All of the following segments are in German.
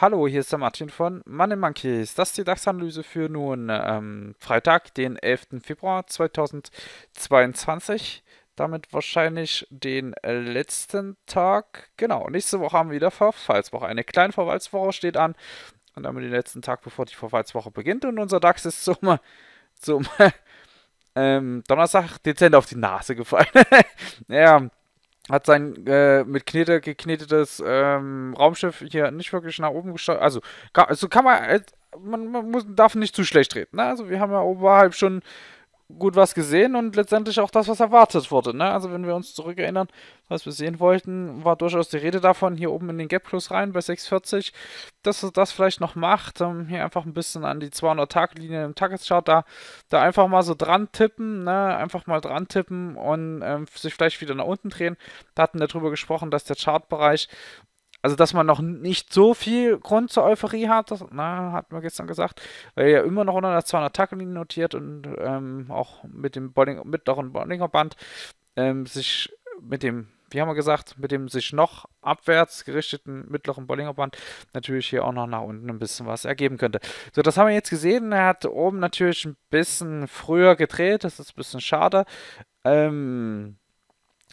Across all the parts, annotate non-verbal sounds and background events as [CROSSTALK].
Hallo, hier ist der Martin von Money Monkeys. Das ist die DAX-Analyse für nun ähm, Freitag, den 11. Februar 2022. Damit wahrscheinlich den äh, letzten Tag. Genau, nächste Woche haben wir wieder Verfallswoche. Eine kleine Verfallswoche steht an. Und damit den letzten Tag, bevor die Verfallswoche beginnt. Und unser DAX ist [LAUGHS] zum, zum ähm, Donnerstag dezent auf die Nase gefallen. [LAUGHS] ja, hat sein äh, mit Knete geknetetes ähm, Raumschiff hier nicht wirklich nach oben gesteuert. Also, also kann man, äh, man, man muss, darf nicht zu schlecht reden. Ne? Also wir haben ja oberhalb schon gut was gesehen und letztendlich auch das, was erwartet wurde. Ne? Also wenn wir uns zurückerinnern, was wir sehen wollten, war durchaus die Rede davon, hier oben in den Gap Plus rein bei 640, dass er das vielleicht noch macht, ähm, hier einfach ein bisschen an die 200-Tag-Linie im Tageschart da, da einfach mal so dran tippen, ne? einfach mal dran tippen und ähm, sich vielleicht wieder nach unten drehen. Da hatten wir darüber gesprochen, dass der Chartbereich also dass man noch nicht so viel Grund zur Euphorie hat, das, na, hat man gestern gesagt, weil er ja immer noch unter der 200 Tackling notiert und ähm, auch mit dem Bolling, mittleren Bollinger Band ähm, sich mit dem, wie haben wir gesagt, mit dem sich noch abwärts gerichteten mittleren Bollinger Band natürlich hier auch noch nach unten ein bisschen was ergeben könnte. So, das haben wir jetzt gesehen. Er hat oben natürlich ein bisschen früher gedreht, das ist ein bisschen schade. Ähm,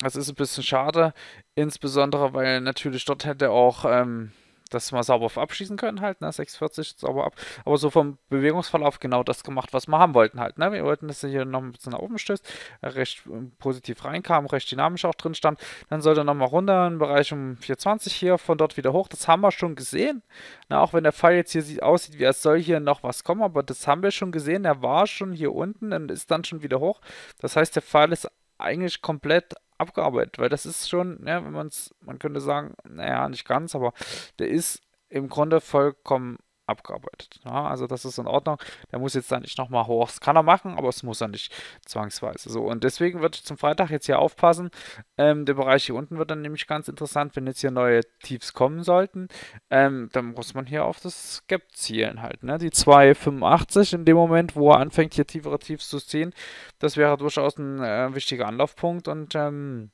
das ist ein bisschen schade, insbesondere weil natürlich dort hätte auch ähm, das mal sauber abschießen können, halt, ne? 640 sauber ab. Aber so vom Bewegungsverlauf genau das gemacht, was wir haben wollten halt. Ne? Wir wollten, dass er hier noch ein bisschen nach oben stößt, recht äh, positiv reinkam, recht dynamisch auch drin stand. Dann sollte er nochmal runter im Bereich um 420 hier, von dort wieder hoch. Das haben wir schon gesehen. Na, ne? auch wenn der Fall jetzt hier sieht, aussieht, wie als soll hier noch was kommen, aber das haben wir schon gesehen. Er war schon hier unten und ist dann schon wieder hoch. Das heißt, der Fall ist eigentlich komplett abgearbeitet, weil das ist schon, ja, wenn man es, man könnte sagen, naja, nicht ganz, aber der ist im Grunde vollkommen abgearbeitet. Ja, also das ist in Ordnung. Der muss jetzt dann nicht nochmal hoch. Das kann er machen, aber es muss er nicht zwangsweise. So, und deswegen wird zum Freitag jetzt hier aufpassen. Ähm, der Bereich hier unten wird dann nämlich ganz interessant, wenn jetzt hier neue Tiefs kommen sollten. Ähm, dann muss man hier auf das Gap zielen halt. Ne? Die 285 in dem Moment, wo er anfängt, hier tiefere Tiefs zu ziehen, das wäre durchaus ein äh, wichtiger Anlaufpunkt und ähm,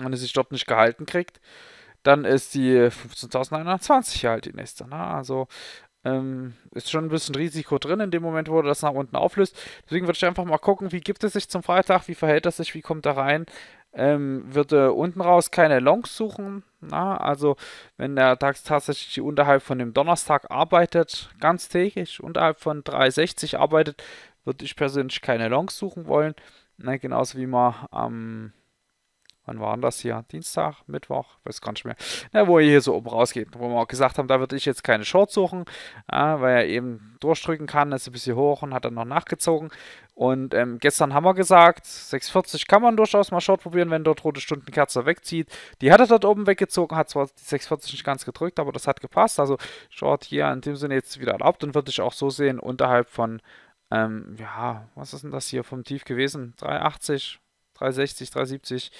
wenn er sich dort nicht gehalten kriegt, dann ist die 15.120 halt die nächste. Ne? Also ähm, ist schon ein bisschen Risiko drin in dem Moment, wo du das nach unten auflöst. Deswegen würde ich einfach mal gucken, wie gibt es sich zum Freitag, wie verhält das sich, wie kommt da rein. Ähm, würde unten raus keine Longs suchen. Na? also wenn der DAX tatsächlich unterhalb von dem Donnerstag arbeitet, ganz täglich, unterhalb von 360 arbeitet, würde ich persönlich keine Longs suchen wollen. Na, genauso wie man am ähm, wann war das hier? Dienstag, Mittwoch, weiß gar nicht mehr. Na, wo ihr hier so oben rausgeht, wo wir auch gesagt haben, da würde ich jetzt keine Short suchen, ja, äh, weil er eben durchdrücken kann, ist ein bisschen hoch und hat dann noch nachgezogen. Und ähm, gestern haben wir gesagt, 6,40 kann man durchaus mal Short probieren, wenn dort rote Stundenkerze wegzieht. Die hat er dort oben weggezogen, hat zwar die 6,40 nicht ganz gedrückt, aber das hat gepasst. Also Short hier in dem Sinne jetzt wieder erlaubt und würde ich auch so sehen, unterhalb von, ähm, ja, was ist denn das hier vom Tief gewesen? 3,80, 360, 370,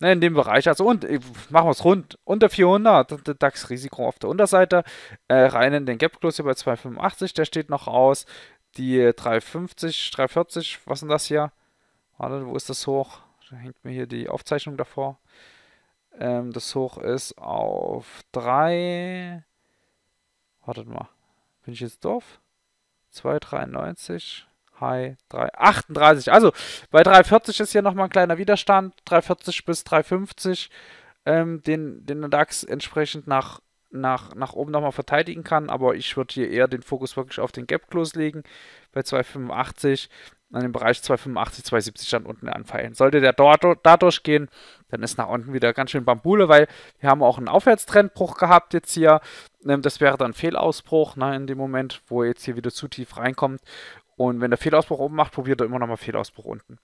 ne, in dem Bereich. Also und äh, machen wir es rund, unter 400, DAX Risiko auf der Unterseite, äh, rein in den Gap Close hier bei 285, der steht noch aus. Die 350, 340, was denn das hier? Warte, wo ist das hoch? Da hängt mir hier die Aufzeichnung davor. Ähm, das hoch ist auf 3. Wartet mal. Bin ich jetzt doof? 2,93. High 3, 38. Also bei 340 ist hier nochmal ein kleiner Widerstand. 340 bis 350, ähm, den, den der DAX entsprechend nach, nach, nach oben nochmal verteidigen kann. Aber ich würde hier eher den Fokus wirklich auf den Gap-Close legen. Bei 285 an dem Bereich 285, 270 dann unten anfeilen. Sollte der dort, dadurch gehen, dann ist nach unten wieder ganz schön Bambule, weil wir haben auch einen Aufwärtstrendbruch gehabt jetzt hier. Ähm, das wäre dann Fehlausbruch ne, in dem Moment, wo jetzt hier wieder zu tief reinkommt. Und wenn der Fehlausbruch oben macht, probiert er immer nochmal Fehlausbruch unten.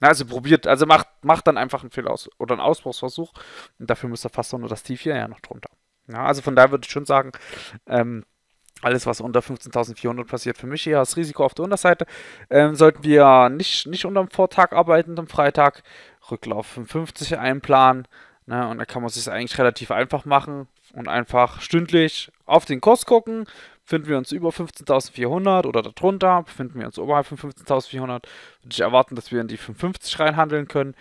Also probiert, also macht, macht dann einfach einen Fehlaus oder einen Ausbruchsversuch. Und dafür müsst ihr fast nur das Tief hier ja noch drunter. Ja, also von daher würde ich schon sagen, ähm, alles, was unter 15.400 passiert, für mich eher das Risiko auf der Unterseite. Ähm, sollten wir nicht, nicht unterm Vortag arbeiten, am Freitag, Rücklauf 55 einplanen. Ne, und da kann man es sich eigentlich relativ einfach machen und einfach stündlich auf den Kurs gucken Finden wir uns über 15.400 oder darunter, befinden wir uns oberhalb von 15.400, würde ich erwarten, dass wir in die 55 reinhandeln können.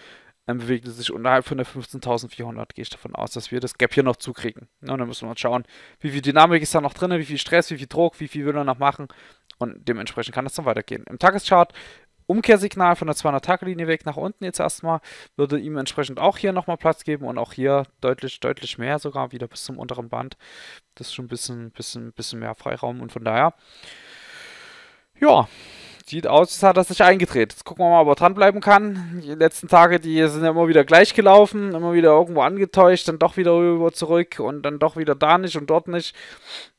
Ähm, bewegt es sich unterhalb von der 15.400, gehe ich davon aus, dass wir das Gap hier noch zukriegen. Ja, und dann müssen wir schauen, wie viel Dynamik ist da noch drin, wie viel Stress, wie viel Druck, wie viel will er noch machen. Und dementsprechend kann das dann weitergehen. Im Tageschart Umkehrsignal von der 200-Tage-Linie weg nach unten jetzt erstmal, würde ihm entsprechend auch hier nochmal Platz geben und auch hier deutlich, deutlich mehr sogar wieder bis zum unteren Band. Das ist schon ein bisschen, bisschen, bisschen mehr Freiraum und von daher, ja, sieht aus, als hat er sich eingedreht. Jetzt gucken wir mal, ob er dranbleiben kann. Die letzten Tage, die sind ja immer wieder gleich gelaufen, immer wieder irgendwo angetäuscht, dann doch wieder rüber zurück und dann doch wieder da nicht und dort nicht.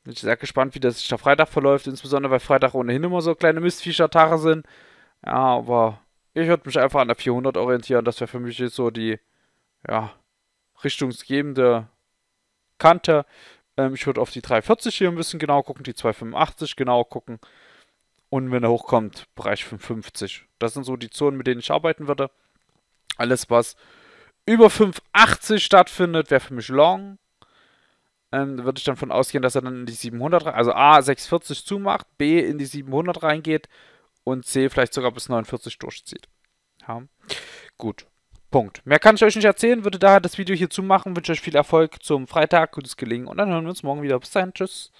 Bin ich sehr gespannt, wie das sich der Freitag verläuft, insbesondere weil Freitag ohnehin immer so kleine Mistviecher-Tage sind. Ja, aber ich würde mich einfach an der 400 orientieren. Das wäre für mich jetzt so die, ja, richtungsgebende Kante. Ähm, ich würde auf die 340 hier ein bisschen genau gucken, die 285 genau gucken. Und wenn er hochkommt, Bereich 550. Das sind so die Zonen, mit denen ich arbeiten würde. Alles, was über 580 stattfindet, wäre für mich long. Ähm, würde ich dann von ausgehen, dass er dann in die 700 also A, 640 zumacht, B, in die 700 reingeht und C vielleicht sogar bis 49 durchzieht. Ja. Gut. Punkt. Mehr kann ich euch nicht erzählen, würde daher das Video hier zumachen, wünsche euch viel Erfolg zum Freitag, gutes Gelingen und dann hören wir uns morgen wieder. Bis dahin, tschüss.